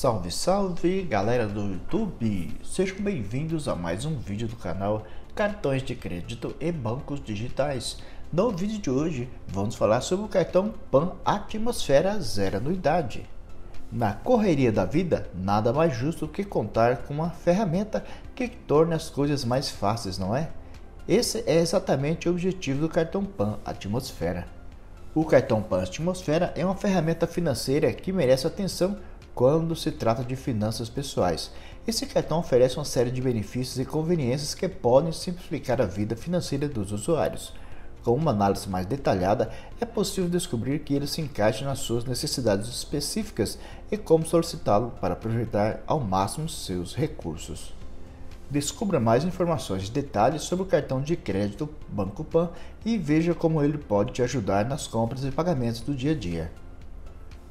Salve, salve galera do YouTube! Sejam bem-vindos a mais um vídeo do canal Cartões de Crédito e Bancos Digitais. No vídeo de hoje, vamos falar sobre o cartão Pan Atmosfera Zero Anuidade. Na correria da vida, nada mais justo que contar com uma ferramenta que torne as coisas mais fáceis, não é? Esse é exatamente o objetivo do cartão Pan Atmosfera. O cartão Pan Atmosfera é uma ferramenta financeira que merece atenção quando se trata de finanças pessoais. Esse cartão oferece uma série de benefícios e conveniências que podem simplificar a vida financeira dos usuários. Com uma análise mais detalhada, é possível descobrir que ele se encaixa nas suas necessidades específicas e como solicitá-lo para aproveitar ao máximo seus recursos. Descubra mais informações e detalhes sobre o cartão de crédito Banco Pan e veja como ele pode te ajudar nas compras e pagamentos do dia a dia.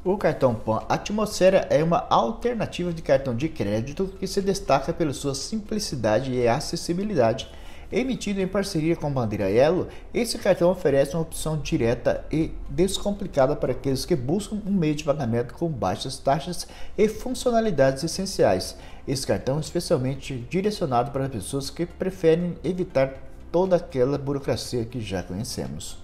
O cartão PAN Atmosfera é uma alternativa de cartão de crédito que se destaca pela sua simplicidade e acessibilidade. Emitido em parceria com a bandeira Elo, esse cartão oferece uma opção direta e descomplicada para aqueles que buscam um meio de pagamento com baixas taxas e funcionalidades essenciais. Esse cartão é especialmente direcionado para pessoas que preferem evitar toda aquela burocracia que já conhecemos.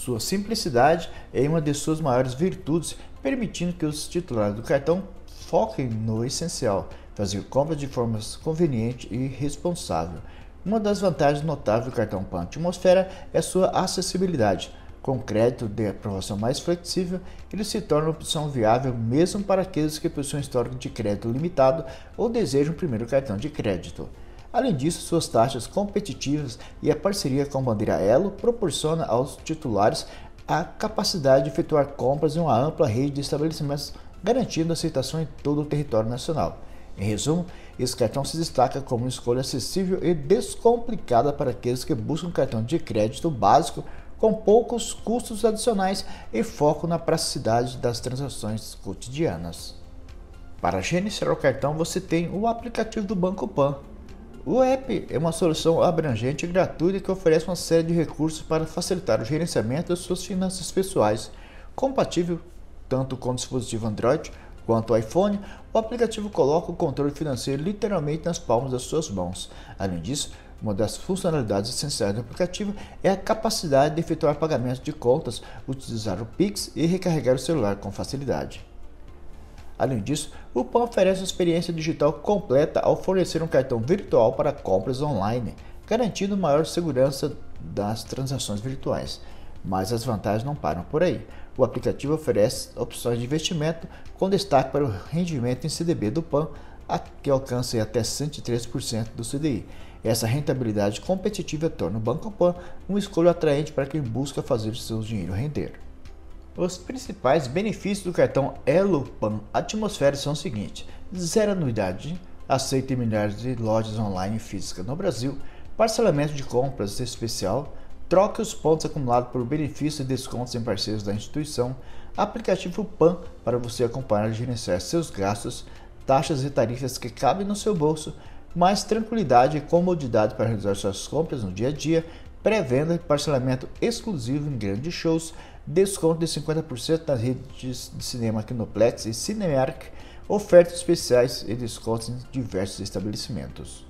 Sua simplicidade é uma de suas maiores virtudes, permitindo que os titulares do cartão foquem no essencial, fazer compras de forma conveniente e responsável. Uma das vantagens notáveis do cartão Pan Atmosfera é sua acessibilidade. Com crédito de aprovação mais flexível, ele se torna uma opção viável mesmo para aqueles que possuem histórico de crédito limitado ou desejam um primeiro cartão de crédito. Além disso, suas taxas competitivas e a parceria com a bandeira Elo proporciona aos titulares a capacidade de efetuar compras em uma ampla rede de estabelecimentos, garantindo aceitação em todo o território nacional. Em resumo, esse cartão se destaca como uma escolha acessível e descomplicada para aqueles que buscam um cartão de crédito básico com poucos custos adicionais e foco na praticidade das transações cotidianas. Para gerenciar o cartão, você tem o aplicativo do Banco Pan, o app é uma solução abrangente e gratuita que oferece uma série de recursos para facilitar o gerenciamento das suas finanças pessoais, compatível tanto com o dispositivo Android quanto iPhone, o aplicativo coloca o controle financeiro literalmente nas palmas das suas mãos. Além disso, uma das funcionalidades essenciais do aplicativo é a capacidade de efetuar pagamentos de contas, utilizar o Pix e recarregar o celular com facilidade. Além disso, o PAN oferece uma experiência digital completa ao fornecer um cartão virtual para compras online, garantindo maior segurança das transações virtuais. Mas as vantagens não param por aí. O aplicativo oferece opções de investimento com destaque para o rendimento em CDB do PAN, que alcança até 103% do CDI. Essa rentabilidade competitiva torna o Banco Pan uma escolha atraente para quem busca fazer seu dinheiro render. Os principais benefícios do cartão Elo Pan Atmosfera são os seguintes: zero anuidade, aceita em milhares de lojas online e físicas no Brasil, parcelamento de compras especial, troque os pontos acumulados por benefícios e descontos em parceiros da instituição, aplicativo PAN para você acompanhar e gerenciar seus gastos, taxas e tarifas que cabem no seu bolso, mais tranquilidade e comodidade para realizar suas compras no dia a dia, pré-venda, parcelamento exclusivo em grandes shows, desconto de 50% nas redes de cinema Kinoplex e Cinemark, ofertas especiais e descontos em diversos estabelecimentos.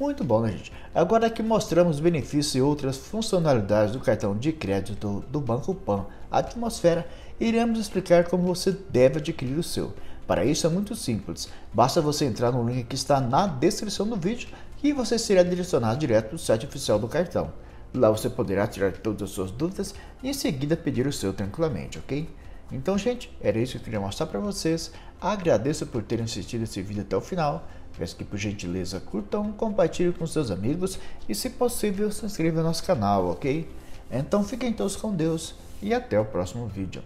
Muito bom, né, gente? Agora que mostramos benefícios e outras funcionalidades do cartão de crédito do Banco Pan Atmosfera, iremos explicar como você deve adquirir o seu. Para isso é muito simples, basta você entrar no link que está na descrição do vídeo, e você será direcionado direto o site oficial do cartão. Lá você poderá tirar todas as suas dúvidas e em seguida pedir o seu tranquilamente, ok? Então, gente, era isso que eu queria mostrar para vocês. Agradeço por terem assistido esse vídeo até o final. Peço que, por gentileza, curtam, compartilhem com seus amigos e, se possível, se inscrevam no nosso canal, ok? Então, fiquem todos com Deus e até o próximo vídeo.